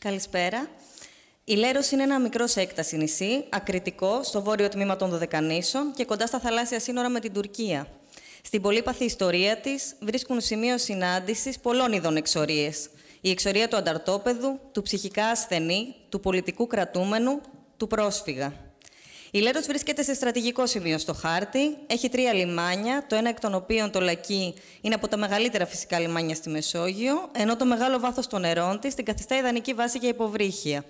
Καλησπέρα. Η Λέρος είναι ένα μικρό σε έκταση νησί, ακριτικό, στο βόρειο τμήμα των Δωδεκανήσων και κοντά στα θαλάσσια σύνορα με την Τουρκία. Στην πολύπαθη ιστορία της βρίσκουν σημείο συνάντησης πολλών είδων εξορίες. Η εξορία του ανταρτόπεδου, του ψυχικά ασθενή, του πολιτικού κρατούμενου, του πρόσφυγα. Η Λέρος βρίσκεται σε στρατηγικό σημείο στο χάρτη. Έχει τρία λιμάνια, το ένα εκ των οποίων το Λακί είναι από τα μεγαλύτερα φυσικά λιμάνια στη Μεσόγειο, ενώ το μεγάλο βάθος των νερών της την καθιστά ιδανική βάση για υποβρύχια.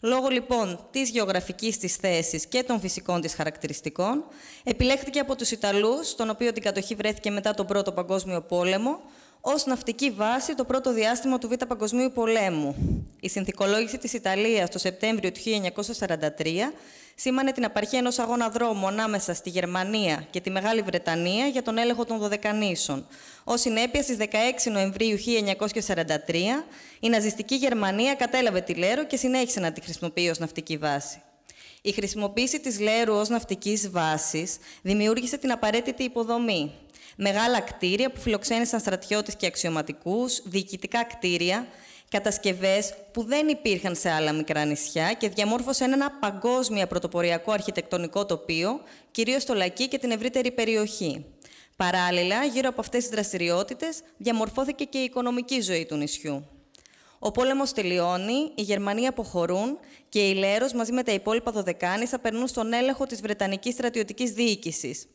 Λόγω λοιπόν της γεωγραφικής της θέσης και των φυσικών της χαρακτηριστικών, επιλέχθηκε από τους Ιταλούς, στον οποίο την κατοχή βρέθηκε μετά τον Πρώτο Παγκόσμιο Πόλεμο, ως ναυτική βάση το πρώτο διάστημα του Β' Παγκοσμίου Πολέμου. Η συνθηκολόγηση της Ιταλίας το Σεπτέμβριο του 1943 σήμανε την απαρχή ενός αγώνα δρόμου ανάμεσα στη Γερμανία και τη Μεγάλη Βρετανία για τον έλεγχο των Δωδεκανήσων. Ως συνέπεια, στις 16 Νοεμβρίου 1943, η ναζιστική Γερμανία κατέλαβε τη Λέρο και συνέχισε να τη χρησιμοποιεί ως ναυτική βάση. Η χρησιμοποίηση της Λέρου ως ναυτικής βάσης δημιούργησε την απαραίτητη υποδομή. Μεγάλα κτίρια που φιλοξένησαν στρατιώτες και αξιωματικούς, διοικητικά κτίρια, Κατασκευές που δεν υπήρχαν σε άλλα μικρά νησιά και διαμόρφωσαν ένα παγκόσμιο πρωτοποριακό αρχιτεκτονικό τοπίο, κυρίως στο Λακί και την ευρύτερη περιοχή. Παράλληλα, γύρω από αυτές τις δραστηριότητες διαμορφώθηκε και η οικονομική ζωή του νησιού. Ο πόλεμος τελειώνει, οι Γερμανοί αποχωρούν και η Λέρος μαζί με τα υπόλοιπα Δωδεκάνησα περνούν στον έλεγχο της βρετανικής στρατιωτικής διοίκησης.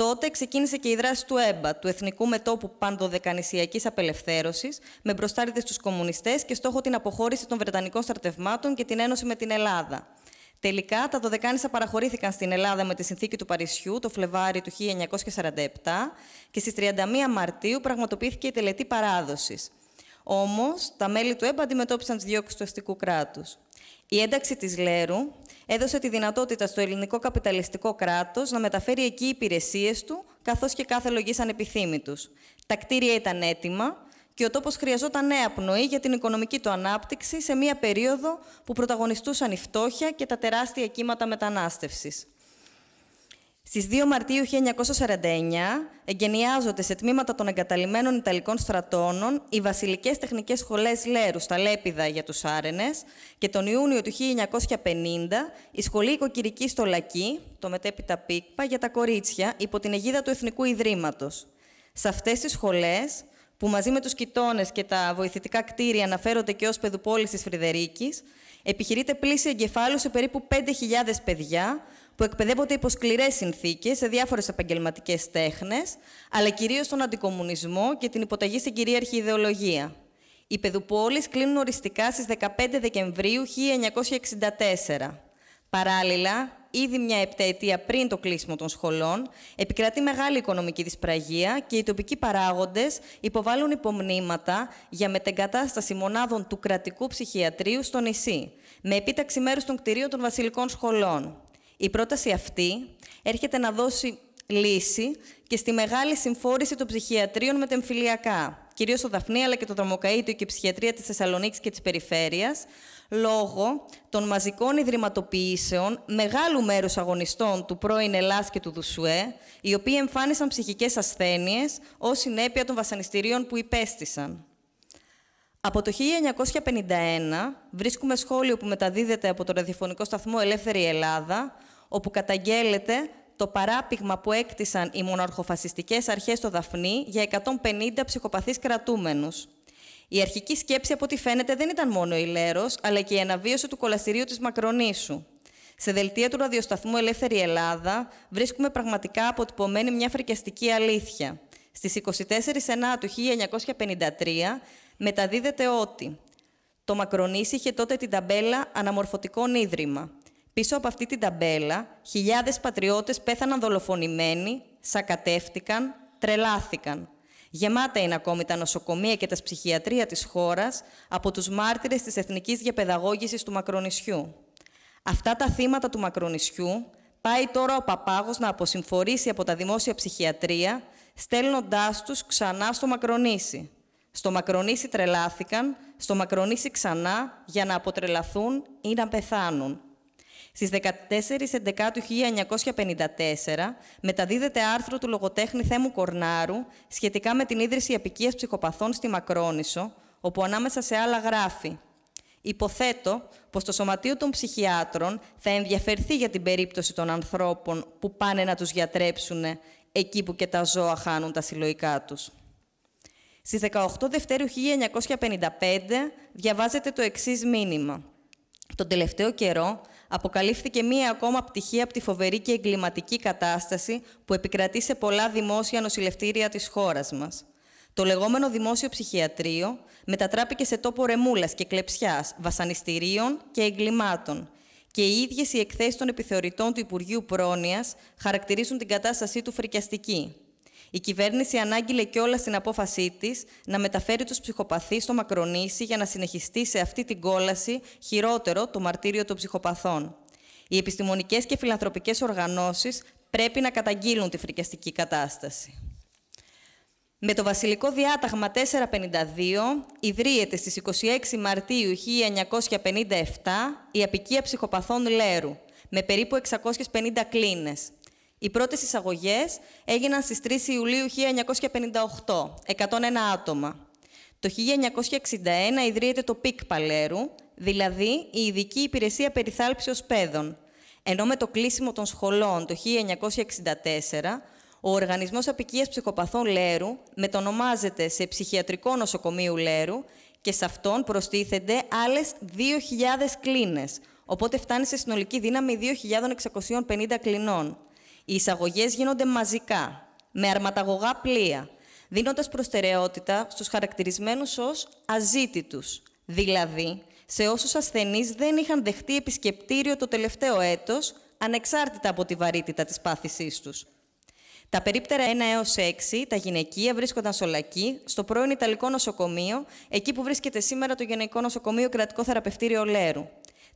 Τότε ξεκίνησε και η δράση του ΕΜΠΑ, του Εθνικού Μετόπου Πανδοδεκανησιακή Απελευθέρωσης, με μπροστάριδες τους κομμουνιστές και στόχο την αποχώρηση των Βρετανικών στρατευμάτων και την ένωση με την Ελλάδα. Τελικά, τα Δωδεκάνησα παραχωρήθηκαν στην Ελλάδα με τη συνθήκη του Παρισιού το Φλεβάρι του 1947 και στις 31 Μαρτίου πραγματοποιήθηκε η τελετή παράδοσης. Όμως, τα μέλη του ΕΜΠΑ αντιμετώπισαν τις διώξει του αστικού κράτους. Η ένταξη της Λέρου έδωσε τη δυνατότητα στο ελληνικό καπιταλιστικό κράτος να μεταφέρει εκεί οι υπηρεσίες του, καθώς και κάθε λογής ανεπιθύμητου. Τα κτίρια ήταν έτοιμα και ο τόπος χρειαζόταν νέα πνοή για την οικονομική του ανάπτυξη σε μία περίοδο που πρωταγωνιστούσαν η φτώχεια και τα τεράστια κύματα μετανάστευσης. Στις 2 Μαρτίου 1949 εγκαινιάζονται σε τμήματα των εγκαταλειμμένων Ιταλικών στρατώνων οι βασιλικές τεχνικές σχολές Λέρους στα Λέπιδα για τους Άρενες και τον Ιούνιο του 1950 η Σχολή Οικοκυρική στο Λακί, το μετέπειτα Πίκπα, για τα κορίτσια υπό την αιγίδα του Εθνικού Ιδρύματος. Σε αυτές τις σχολές που μαζί με τους κοιτώνες και τα βοηθητικά κτίρια αναφέρονται και ως παιδουπόλης της Φρυδερίκης, επιχειρείται πλήση εγκεφάλου σε περίπου 5.000 παιδιά, που εκπαιδεύονται υπό σκληρές συνθήκες σε διάφορες επαγγελματικές τέχνες, αλλά κυρίως στον αντικομουνισμό και την υποταγή στην κυρίαρχη ιδεολογία. Οι Παιδουπόλει κλείνουν οριστικά στις 15 Δεκεμβρίου 1964. Παράλληλα, ήδη μια επταετία πριν το κλείσιμο των σχολών, επικρατεί μεγάλη οικονομική δυσπραγία και οι τοπικοί παράγοντες υποβάλλουν υπομνήματα για μετεγκατάσταση μονάδων του κρατικού ψυχιατρίου στο νησί, με επίταξη μέρους των κτηρίων των βασιλικών σχολών. Η πρόταση αυτή έρχεται να δώσει λύση και στη μεγάλη συμφόρηση των ψυχιατρίων με τα εμφυλιακά, κυρίω στο Δαφνή αλλά και το Δρομοκαίτιο και η ψυχιατρία της Θεσσαλονίκης και της Περιφέρειας, λόγω των μαζικών ιδρυματοποιήσεων μεγάλου μέρους αγωνιστών του πρώην Ελλάς και του Δουσουέ, οι οποίοι εμφάνισαν ψυχικές ασθένειες ως συνέπεια των βασανιστήριων που υπέστησαν. Από το 1951 βρίσκουμε σχόλιο που μεταδίδεται από το ραδιοφωνικό σταθμό Ελεύθερη Ελλάδα, όπου καταγγέλλεται το παράπηγμα που έκτισαν οι μοναρχοφασιστικές αρχές στο Δαφνί για 150 ψυχοπαθείς κρατούμενους. Η αρχική σκέψη, από ό,τι φαίνεται, δεν ήταν μόνο η Λέρος, αλλά και η αναβίωση του κολαστηρίου της Μακρονήσου. Σε δελτία του ραδιοσταθμού Ελεύθερη Ελλάδα βρίσκουμε πραγματικά αποτυπωμένη μια φρικιαστική αλήθεια. Στις 24 Σενάτου 1953 μεταδίδεται ότι το Μακρονήσι είχε τότε την ταμπέλα «Αναμορφωτικών Ίδρυμα». Πίσω από αυτή την ταμπέλα, χιλιάδες πατριώτες πέθαναν δολοφονημένοι, σακατεύτηκαν, τρελάθηκαν. Γεμάτα είναι ακόμη τα νοσοκομεία και τα ψυχιατρία της χώρας από τους μάρτυρες της Εθνικής Διαπαιδαγώγησης του Μακρονισιού. Αυτά τα θύματα του Μακρονισιού πάει τώρα ο Παπάγος να αποσυμφορήσει από τα δημόσια ψυχιατρία, στέλνοντάς τους ξανά στο Μακρονήσι. Στο μακρονήσι τρελάθηκαν, στο μακρονήσι ξανά για να αποτρελαθούν ή να πεθάνουν. Στις 14 του 1954 μεταδίδεται άρθρο του λογοτέχνη Θέμου Κορνάρου σχετικά με την ίδρυση επικίας ψυχοπαθών στη Μακρόνισο, όπου ανάμεσα σε άλλα γράφει Υποθέτω πως το Σωματείο των Ψυχιάτρων θα ενδιαφερθεί για την περίπτωση των ανθρώπων που πάνε να τους γιατρέψουν εκεί που και τα ζώα χάνουν τα συλλογικά τους. Στις 18 Δευτέρου 1955 διαβάζεται το εξής μήνυμα. Τον τελευταίο καιρό αποκαλύφθηκε μία ακόμα πτυχή από τη φοβερή και εγκληματική κατάσταση που επικρατεί σε πολλά δημόσια νοσηλευτήρια της χώρας μας. Το λεγόμενο δημόσιο ψυχιατρίο μετατράπηκε σε τόπο ρεμούλας και κλεψιάς, βασανιστήριων και εγκλημάτων. Και οι ίδιες οι εκθέσεις των επιθεωρητών του Υπουργείου Πρόνοιας χαρακτηρίζουν την κατάστασή του φρικιαστική. Η κυβέρνηση ανάγκηλε κιόλα την απόφασή της να μεταφέρει τους ψυχοπαθείς στο Μακρονήσι για να συνεχιστεί σε αυτή την κόλαση χειρότερο το μαρτύριο των ψυχοπαθών. Οι επιστημονικές και φιλανθρωπικές οργανώσεις πρέπει να καταγγείλουν τη φρικιαστική κατάσταση. Με το Βασιλικό Διάταγμα 452 ιδρύεται στις 26 Μαρτίου 1957 η Απικία Ψυχοπαθών Λέρου, με περίπου 650 κλίνες. Οι πρώτες εισαγωγές έγιναν στις 3 Ιουλίου 1958, 101 άτομα. Το 1961 ιδρύεται το ΠΙΚ Παλέρου, δηλαδή η Ειδική Υπηρεσία Περιθάλψεως Παιδών. Ενώ με το κλείσιμο των σχολών το 1964, ο Οργανισμός Απικίας Ψυχοπαθών Λέρου μετονομάζεται σε Ψυχιατρικό Νοσοκομείο Λέρου και σε αυτόν προστίθενται άλλες 2.000 κλίνες, οπότε φτάνει σε συνολική δύναμη 2.650 κλινών. Οι εισαγωγές γίνονται μαζικά, με αρματαγωγά πλοία, δίνοντας προτεραιότητα στους χαρακτηρισμένους ως αζήτητους, δηλαδή σε όσους ασθενείς δεν είχαν δεχτεί επισκεπτήριο το τελευταίο έτος, ανεξάρτητα από τη βαρύτητα της πάθησής τους. Τα περίπτερα 1 έω 6, τα γυναικεία, βρίσκονταν σολακή στο πρώην Ιταλικό νοσοκομείο, εκεί που βρίσκεται σήμερα το Γενικό Νοσοκομείο Κρατικό Θεραπευτήριο Λέρου.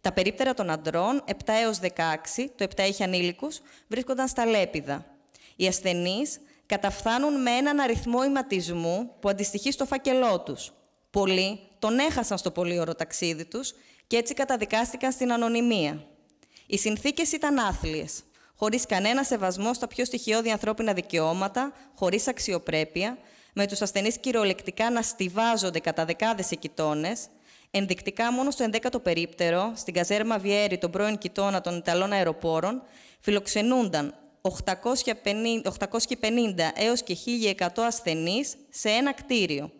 Τα περίπτερα των αντρών, 7 έω 16, το 7 έχει ανήλικους, βρίσκονταν στα λέπιδα. Οι ασθενείς καταφθάνουν με έναν αριθμό ηματισμού που αντιστοιχεί στο φάκελό τους. Πολλοί τον έχασαν στο πολύ ωραίο ταξίδι τους και έτσι καταδικάστηκαν στην ανωνυμία. Οι συνθήκες ήταν άθλιες, Χωρίς κανένα σεβασμό στα πιο στοιχειώδη ανθρώπινα δικαιώματα, χωρίς αξιοπρέπεια, με τους ασθενείς κυριολεκτικά να στηβάζονται κατά δεκάδες Ενδεικτικά, μόνο στο 11ο περίπτερο, στην καζέρμα Βιέρη των πρώην κοιτώνα των Ιταλών αεροπόρων, φιλοξενούνταν 850, 850 έως και 1.100 ασθενείς σε ένα κτίριο.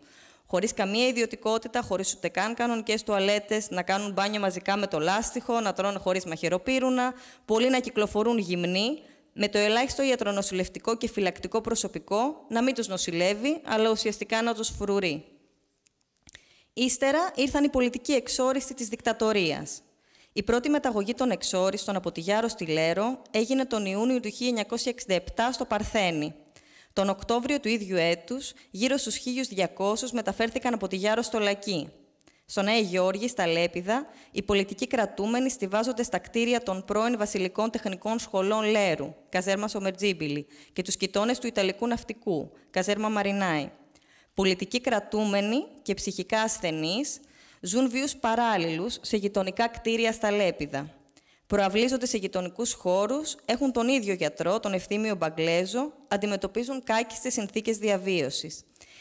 Χωρίς καμία ιδιωτικότητα, χωρίς ούτε καν κανονικές τουαλέτες, να κάνουν μπάνιο μαζικά με το λάστιχο, να τρώνε χωρίς μαχαιροπύρουνα, πολλοί να κυκλοφορούν γυμνοί, με το ελάχιστο ιατρονοσηλευτικό και φυλακτικό προσωπικό να μην τους νοσηλεύει, αλλά ουσιαστικά να τους φρουρεί. Ύστερα ήρθαν οι πολιτικοί εξόριστοι της δικτατορίας. Η πρώτη μεταγωγή των εξόριστων από τη Γιάρο στη Λέρο έγινε τον Ιούνιο του 1967 στο Παρθένη. Τον Οκτώβριο του ίδιου έτους, γύρω στους 1.200 μεταφέρθηκαν από τη Γιάρο στο Λακί. Στον Νέα Γιώργη, στα Λέπιδα, οι πολιτικοί κρατούμενοι στηβάζονται στα κτίρια των πρώην βασιλικών τεχνικών σχολών Λέρου, καζέρμα Σομερτζίμπιλι, και τους κοιτώνες του Ιταλικού Ναυτικού, καζέρμα Μαρινάη. Πολιτικοί κρατούμενοι και ψυχικά ασθενείς ζουν βίους παράλληλους σε γειτονικά κτίρια στα Λέπιδα. Προαυλίζονται σε γειτονικούς χώρους, έχουν τον ίδιο γιατρό, τον Ευθύμιο Μπαγκλέζο, αντιμετωπίζουν κάκιστες συνθήκες διαβίωσης.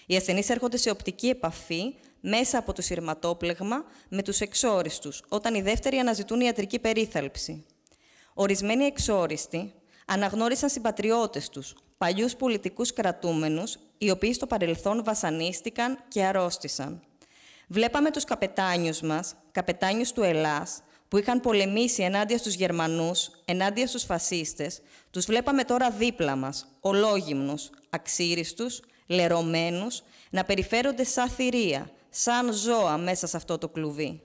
Οι ασθενείς έρχονται σε οπτική επαφή μέσα από το σειρματόπλεγμα με τους εξόριστους, όταν οι δεύτεροι αναζητούν ιατρική περίθαλψη. Ορισμένοι εξόριστοι αναγνώρισαν συμπατριώτες τους, Παλιούς πολιτικούς κρατούμενους, οι οποίοι στο παρελθόν βασανίστηκαν και αρρώστησαν. Βλέπαμε τους καπετάνιους μας, καπετάνιους του Ελλάς, που είχαν πολεμήσει ενάντια στους Γερμανούς, ενάντια στους φασίστες, τους βλέπαμε τώρα δίπλα μας, ολόγυμνους, αξίριστους, λερωμένους, να περιφέρονται σαν θηρία, σαν ζώα μέσα σε αυτό το κλουβί.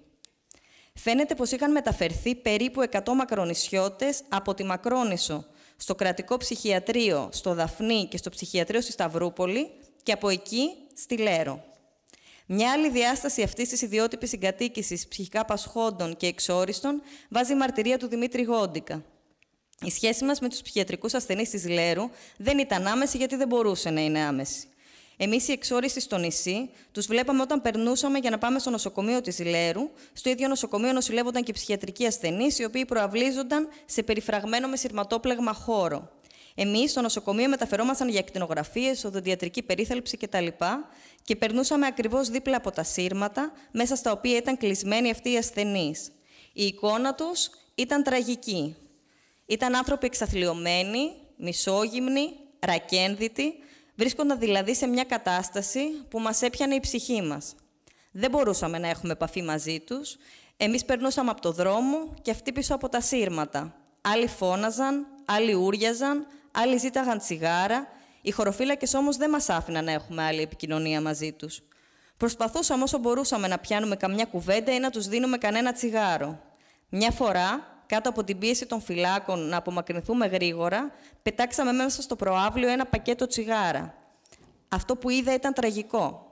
Φαίνεται πως είχαν μεταφερθεί περίπου 100 μακρονησιώτες από τη Μακρόνησο, στο κρατικό ψυχιατρίο στο Δαφνί και στο ψυχιατρίο στη Σταυρούπολη και από εκεί στη Λέρο. Μια άλλη διάσταση αυτής της ιδιότυπης συγκατοίκησης ψυχικά πασχόντων και εξόριστων βάζει η μαρτυρία του Δημήτρη Γόντικα. Η σχέση μας με τους ψυχιατρικούς ασθενείς της Λέρου δεν ήταν άμεση γιατί δεν μπορούσε να είναι άμεση. Εμείς οι εξόριστοι στο νησί τους βλέπαμε όταν περνούσαμε για να πάμε στο νοσοκομείο της Λέρου. Στο ίδιο νοσοκομείο νοσηλεύονταν και ψυχιατρικοί ασθενείς, οι οποίοι προαυλίζονταν σε περιφραγμένο με σειρματόπλεγμα χώρο. Εμείς στο νοσοκομείο μεταφερόμασταν για εκτινογραφίες, οδοντιατρική περίθαλψη κτλ. και περνούσαμε ακριβώς δίπλα από τα σύρματα, μέσα στα οποία ήταν κλεισμένοι αυτοί οι ασθενείς. Η εικόνα τους ήταν τραγική. Ήταν άνθρωποι εξαθλειωμένοι, μισόγυμνοι, ρακένδυτοι, Βρίσκονταν δηλαδή σε μια κατάσταση που μας έπιανε η ψυχή μας. Δεν μπορούσαμε να έχουμε επαφή μαζί τους. Εμείς περνούσαμε από το δρόμο και αυτοί πίσω από τα σύρματα. Άλλοι φώναζαν, άλλοι ούριαζαν, άλλοι ζήταγαν τσιγάρα. Οι χωροφύλακες όμως δεν μας άφηναν να έχουμε άλλη επικοινωνία μαζί τους. Προσπαθούσαμε όσο μπορούσαμε να πιάνουμε καμιά κουβέντα ή να τους δίνουμε κανένα τσιγάρο. Μια φορά κάτω από την πίεση των φυλάκων να απομακρυνθούμε γρήγορα, πετάξαμε μέσα στο προάβλιο ένα πακέτο τσιγάρα. Αυτό που είδα ήταν τραγικό.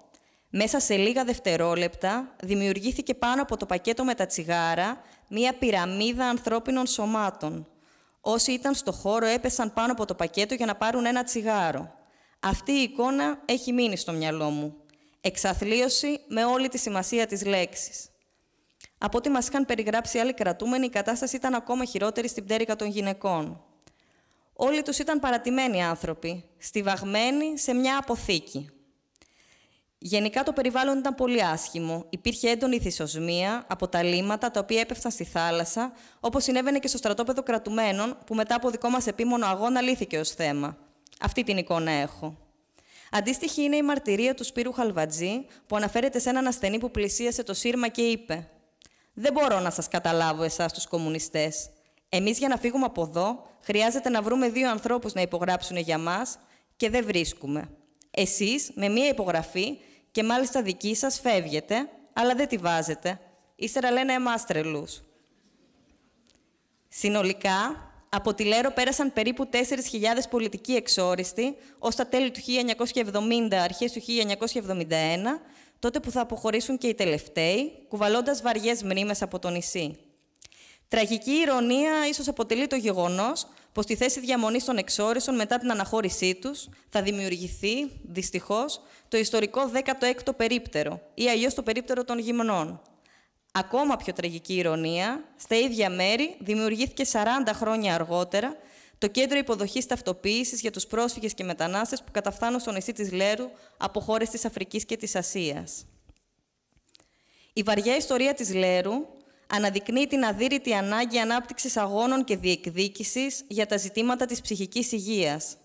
Μέσα σε λίγα δευτερόλεπτα δημιουργήθηκε πάνω από το πακέτο με τα τσιγάρα μία πυραμίδα ανθρώπινων σωμάτων. Όσοι ήταν στο χώρο έπεσαν πάνω από το πακέτο για να πάρουν ένα τσιγάρο. Αυτή η εικόνα έχει μείνει στο μυαλό μου. Εξαθλίωση με όλη τη σημασία της λέξης. Από ό,τι μας είχαν περιγράψει άλλοι κρατούμενοι, η κατάσταση ήταν ακόμα χειρότερη στην πτέρυγα των γυναικών. Όλοι τους ήταν παρατημένοι άνθρωποι, στιβαγμένοι σε μια αποθήκη. Γενικά το περιβάλλον ήταν πολύ άσχημο. Υπήρχε έντονη θυσοσμία από τα λίμματα τα οποία έπεφταν στη θάλασσα, όπως συνέβαινε και στο στρατόπεδο κρατουμένων, που μετά από δικό μας επίμονο αγώνα λύθηκε ως θέμα. Αυτή την εικόνα έχω. Αντίστοιχη είναι η μαρτυρία του Σπύρου Χαλβατζή, που αναφέρεται σε έναν ασθενή που πλησίασε το σύρμα και είπε: δεν μπορώ να σας καταλάβω εσάς τους κομμουνιστές. Εμείς για να φύγουμε από εδώ χρειάζεται να βρούμε δύο ανθρώπους να υπογράψουν για μας και δεν βρίσκουμε. Εσείς με μία υπογραφή και μάλιστα δική σας φεύγετε, αλλά δεν τη βάζετε. Ύστερα λένε εμάς τρελούς. Συνολικά, από τη Λέρο πέρασαν περίπου 4.000 πολιτικοί εξόριστοι, ως τα τέλη του 1970, αρχές του 1971, τότε που θα αποχωρήσουν και οι τελευταίοι, κουβαλώντας βαριές μνήμες από το νησί. Τραγική ηρωνία ίσως αποτελεί το γεγονός πως στη θέση διαμονής των εξόρισων μετά την αναχώρησή τους θα δημιουργηθεί, δυστυχώς, το ιστορικό 16ο περίπτερο ή αλλιώς το περίπτερο των γυμνών. Ακόμα πιο τραγική ηρωνία, στα ίδια μέρη δημιουργήθηκε 40 χρόνια αργότερα το κέντρο υποδοχής ταυτοποίησης για τους πρόσφυγες και μετανάστες που καταφθάνουν στο νησί της Λέρου από χώρες της Αφρικής και της Ασίας. Η βαριά ιστορία της Λέρου αναδεικνύει την αδύρυτη ανάγκη ανάπτυξης αγώνων και διεκδίκησης για τα ζητήματα της ψυχικής υγείας.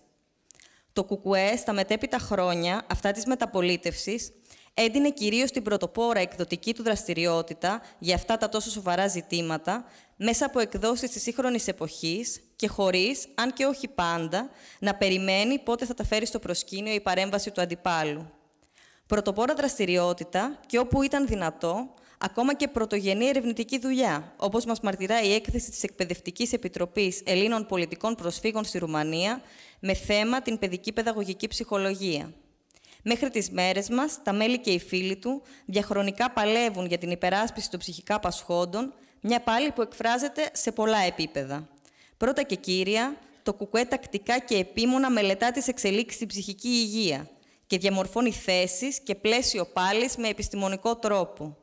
Το ΚΚΕ στα μετέπειτα χρόνια αυτά της μεταπολίτευσης έντινε κυρίως την πρωτοπόρα εκδοτική του δραστηριότητα για αυτά τα τόσο σοβαρά ζητήματα, μέσα από εκδόσεις της σύγχρονης εποχής και χωρίς, αν και όχι πάντα, να περιμένει πότε θα τα φέρει στο προσκήνιο η παρέμβαση του αντιπάλου. Πρωτοπόρα δραστηριότητα και όπου ήταν δυνατό, ακόμα και πρωτογενή ερευνητική δουλειά, όπως μας μαρτυρά η έκθεση της Εκπαιδευτικής Επιτροπής Ελλήνων Πολιτικών Προσφύγων στη Ρουμανία, με θέμα την παιδική παιδαγωγική ψυχολογία. Μέχρι τις μέρες μας, τα μέλη και οι φίλοι του διαχρονικά παλεύουν για την υπεράσπιση των ψυχικά πασχόντων, μια πάλι που εκφράζεται σε πολλά επίπεδα. Πρώτα και κύρια, το κουκουέ τακτικά και επίμονα μελετά τις εξελίξεις στην ψυχική υγεία και διαμορφώνει θέσεις και πλαίσιο πάλι με επιστημονικό τρόπο.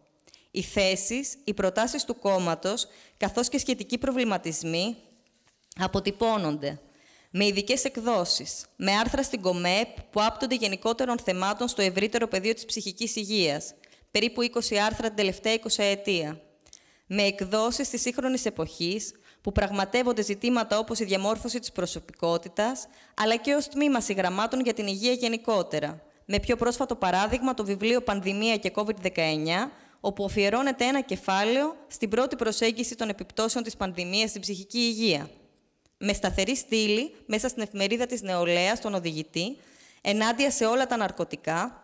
Οι θέσεις, οι προτάσεις του κόμματος, καθώς και σχετικοί προβληματισμοί αποτυπώνονται με ειδικές εκδόσεις, με άρθρα στην ΚΟΜΕΠ που άπτονται γενικότερων θεμάτων στο ευρύτερο πεδίο της ψυχικής υγείας, περίπου 20 άρθρα την τελευταία 20 ετία, με εκδόσεις της σύγχρονης εποχής που πραγματεύονται ζητήματα όπως η διαμόρφωση της προσωπικότητας, αλλά και ως τμήμα συγγραμμάτων για την υγεία γενικότερα. Με πιο πρόσφατο παράδειγμα το βιβλίο «Πανδημία και COVID-19», όπου αφιερώνεται ένα κεφάλαιο στην πρώτη προσέγγιση των επιπτώσεων της πανδημίας στην ψυχική υγεία με σταθερή στήλη μέσα στην εφημερίδα της νεολαίας τον οδηγητή, ενάντια σε όλα τα ναρκωτικά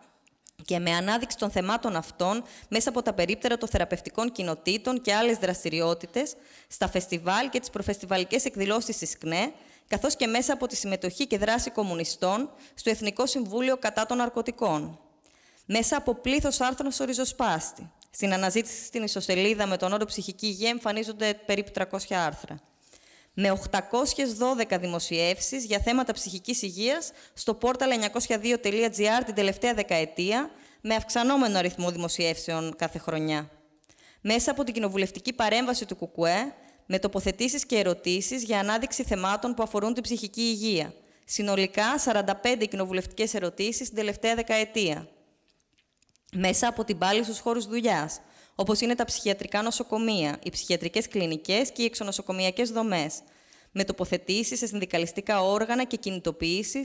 και με ανάδειξη των θεμάτων αυτών μέσα από τα περίπτερα των θεραπευτικών κοινοτήτων και άλλες δραστηριότητες, στα φεστιβάλ και τις προφεστιβαλικές εκδηλώσεις της ΚΝΕ, καθώς και μέσα από τη συμμετοχή και δράση κομμουνιστών στο Εθνικό Συμβούλιο κατά των Ναρκωτικών. Μέσα από πλήθος άρθρων στο ριζοσπάστη. Στην αναζήτηση στην ισοσελίδα με τον όρο ψυχική υγεία εμφανίζονται περίπου 300 άρθρα με 812 δημοσιεύσεις για θέματα ψυχικής υγείας στο portal 902.gr την τελευταία δεκαετία, με αυξανόμενο αριθμό δημοσιεύσεων κάθε χρονιά. Μέσα από την κοινοβουλευτική παρέμβαση του ΚΚΕ, με τοποθετήσεις και ερωτήσεις για ανάδειξη θεμάτων που αφορούν την ψυχική υγεία. Συνολικά 45 κοινοβουλευτικές ερωτήσεις την τελευταία δεκαετία. Μέσα από την πάλη στους χώρους δουλειάς, όπως είναι τα ψυχιατρικά νοσοκομεία, οι ψυχιατρικές κλινικές και οι εξονοσοκομιακές δομές, με τοποθετήσεις σε συνδικαλιστικά όργανα και κινητοποιήσεις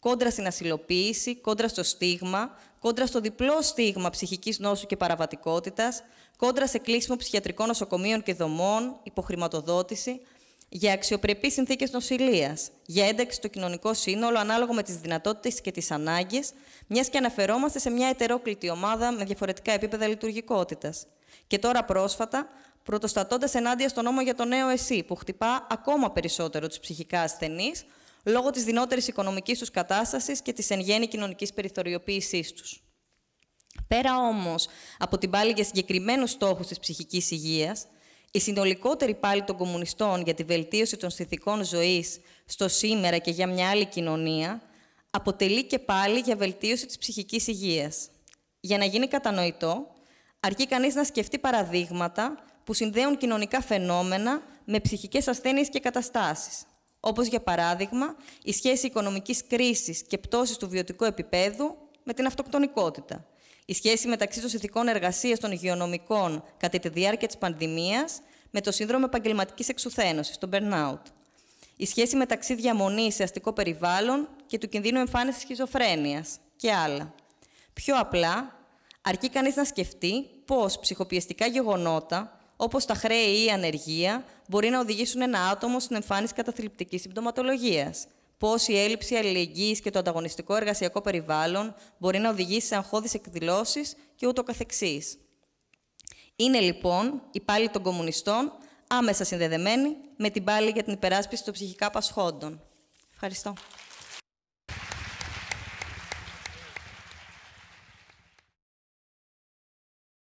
κόντρα στην ασυλοποίηση, κόντρα στο στίγμα, κόντρα στο διπλό στίγμα ψυχικής νόσου και παραβατικότητας, κόντρα σε κλείσιμο ψυχιατρικών νοσοκομείων και δομών, υποχρηματοδότηση, για αξιοπρεπείς συνθήκες νοσηλείας, για ένταξη στο κοινωνικό σύνολο ανάλογα με τις δυνατότητες και τις ανάγκες, μιας και αναφερόμαστε σε μια ετερόκλητη ομάδα με διαφορετικά επίπεδα λειτουργικότητας. Και τώρα πρόσφατα, πρωτοστατώντας ενάντια στον νόμο για το νέο ΕΣΥ, που χτυπά ακόμα περισσότερο τους ψυχικά ασθενείς, λόγω της δυνότερης οικονομικής τους κατάστασης και της εν γέννη κοινωνικής περιθωριοποίησής τους. Πέρα όμως, από την πάλη για συγκεκριμένους στόχους της ψυχικής υγείας, η συνολικότερη πάλη των κομμουνιστών για τη βελτίωση των συνθηκών ζωής στο σήμερα και για μια άλλη κοινωνία, αποτελεί και πάλι για βελτίωση της ψυχικής υγείας. Για να γίνει κατανοητό, αρκεί κανείς να σκεφτεί παραδείγματα που συνδέουν κοινωνικά φαινόμενα με ψυχικές ασθένειες και καταστάσεις. Όπως για παράδειγμα, η σχέση οικονομικής κρίσης και πτώσης του βιωτικού επίπεδου με την αυτοκτονικότητα. Η σχέση μεταξύ των συνθηκών εργασίας των υγειονομικών κατά τη διάρκεια της πανδημίας με το σύνδρομο επαγγελματικής εξουθένωσης, τον burnout. Η σχέση μεταξύ διαμονής σε αστικό περιβάλλον και του κινδύνου εμφάνισης σχιζοφρένειας και άλλα. Πιο απλά, αρκεί κανείς να σκεφτεί πώς ψυχοπιεστικά γεγονότα, όπως τα χρέη ή η ανεργία, μπορεί να οδηγήσουν ένα άτομο στην εμφάνιση καταθλιπτικής συμπτωματολογίας. Πώς η έλλειψη εμφανιση καταθλιπτικης συμπτωματολογια πως η ελλειψη αλληλεγγύης και το ανταγωνιστικό εργασιακό περιβάλλον μπορεί να οδηγήσει σε αγχώδεις εκδηλώσεις και ούτω Είναι λοιπόν η πάλη των κομμουνιστών άμεσα συνδεδεμένη με την πάλη για την υπεράσπιση των ψυχικά πασχόντων. Ευχαριστώ.